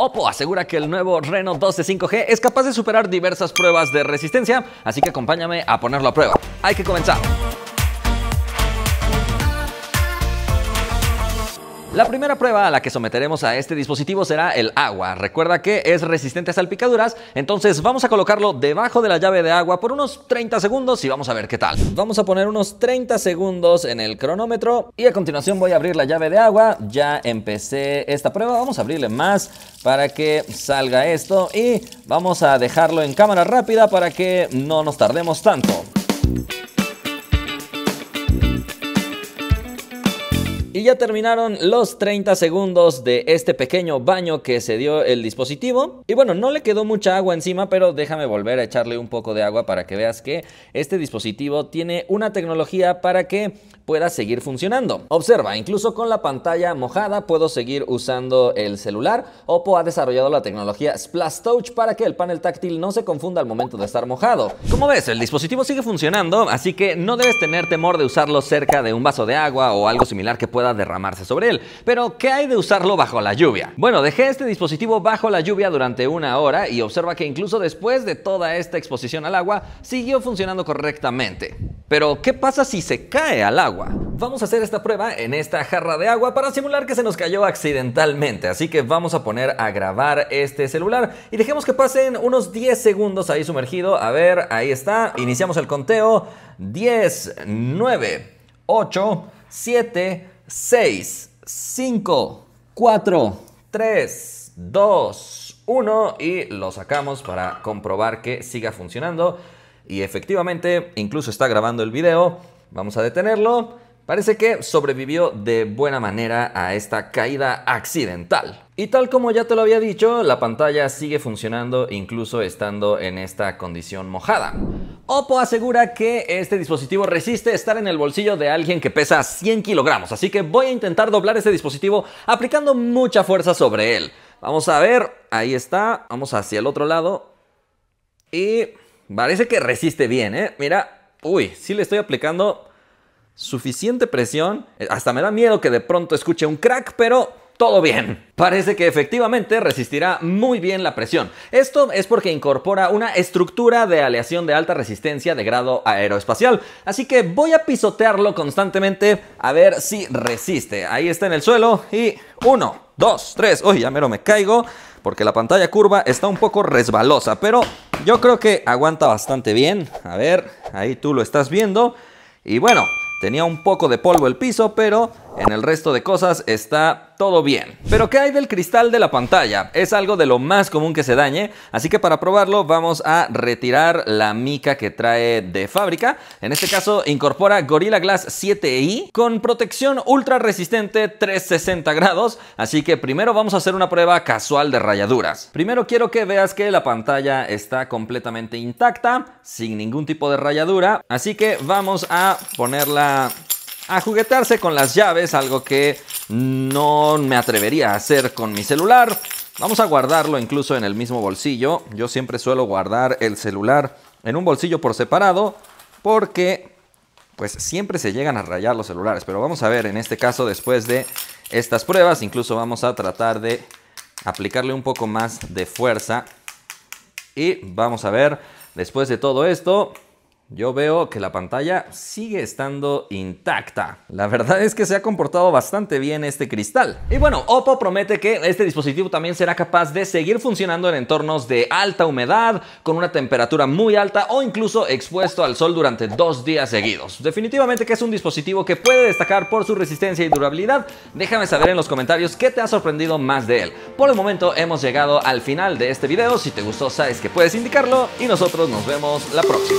Oppo asegura que el nuevo Reno 12 5G es capaz de superar diversas pruebas de resistencia, así que acompáñame a ponerlo a prueba. Hay que comenzar. La primera prueba a la que someteremos a este dispositivo será el agua. Recuerda que es resistente a salpicaduras, entonces vamos a colocarlo debajo de la llave de agua por unos 30 segundos y vamos a ver qué tal. Vamos a poner unos 30 segundos en el cronómetro y a continuación voy a abrir la llave de agua. Ya empecé esta prueba, vamos a abrirle más para que salga esto y vamos a dejarlo en cámara rápida para que no nos tardemos tanto. ya terminaron los 30 segundos de este pequeño baño que se dio el dispositivo. Y bueno, no le quedó mucha agua encima, pero déjame volver a echarle un poco de agua para que veas que este dispositivo tiene una tecnología para que pueda seguir funcionando. Observa, incluso con la pantalla mojada puedo seguir usando el celular. Oppo ha desarrollado la tecnología Splash Touch para que el panel táctil no se confunda al momento de estar mojado. Como ves, el dispositivo sigue funcionando, así que no debes tener temor de usarlo cerca de un vaso de agua o algo similar que pueda derramarse sobre él. Pero, ¿qué hay de usarlo bajo la lluvia? Bueno, dejé este dispositivo bajo la lluvia durante una hora y observa que incluso después de toda esta exposición al agua, siguió funcionando correctamente. Pero, ¿qué pasa si se cae al agua? Vamos a hacer esta prueba en esta jarra de agua para simular que se nos cayó accidentalmente, así que vamos a poner a grabar este celular y dejemos que pasen unos 10 segundos ahí sumergido. A ver, ahí está, iniciamos el conteo. 10, 9, 8, 7, 6, 5, 4, 3, 2, 1 y lo sacamos para comprobar que siga funcionando. Y efectivamente, incluso está grabando el video. Vamos a detenerlo. Parece que sobrevivió de buena manera a esta caída accidental. Y tal como ya te lo había dicho, la pantalla sigue funcionando incluso estando en esta condición mojada. Oppo asegura que este dispositivo resiste estar en el bolsillo de alguien que pesa 100 kilogramos, así que voy a intentar doblar este dispositivo aplicando mucha fuerza sobre él. Vamos a ver, ahí está, vamos hacia el otro lado y parece que resiste bien, ¿eh? Mira, uy, sí le estoy aplicando suficiente presión, eh, hasta me da miedo que de pronto escuche un crack, pero todo bien. Parece que efectivamente resistirá muy bien la presión. Esto es porque incorpora una estructura de aleación de alta resistencia de grado aeroespacial. Así que voy a pisotearlo constantemente a ver si resiste. Ahí está en el suelo y uno, dos, tres. Uy, ya mero me caigo porque la pantalla curva está un poco resbalosa. Pero yo creo que aguanta bastante bien. A ver, ahí tú lo estás viendo. Y bueno, tenía un poco de polvo el piso, pero en el resto de cosas está todo bien. Pero ¿qué hay del cristal de la pantalla? Es algo de lo más común que se dañe, así que para probarlo vamos a retirar la mica que trae de fábrica. En este caso incorpora Gorilla Glass 7i con protección ultra resistente 360 grados, así que primero vamos a hacer una prueba casual de rayaduras. Primero quiero que veas que la pantalla está completamente intacta, sin ningún tipo de rayadura, así que vamos a ponerla a juguetearse con las llaves, algo que no me atrevería a hacer con mi celular. Vamos a guardarlo incluso en el mismo bolsillo. Yo siempre suelo guardar el celular en un bolsillo por separado porque pues siempre se llegan a rayar los celulares. Pero vamos a ver, en este caso, después de estas pruebas, incluso vamos a tratar de aplicarle un poco más de fuerza. Y vamos a ver, después de todo esto, yo veo que la pantalla sigue estando intacta. La verdad es que se ha comportado bastante bien este cristal. Y bueno, Oppo promete que este dispositivo también será capaz de seguir funcionando en entornos de alta humedad, con una temperatura muy alta o incluso expuesto al sol durante dos días seguidos. Definitivamente que es un dispositivo que puede destacar por su resistencia y durabilidad. Déjame saber en los comentarios qué te ha sorprendido más de él. Por el momento hemos llegado al final de este video. Si te gustó sabes que puedes indicarlo y nosotros nos vemos la próxima.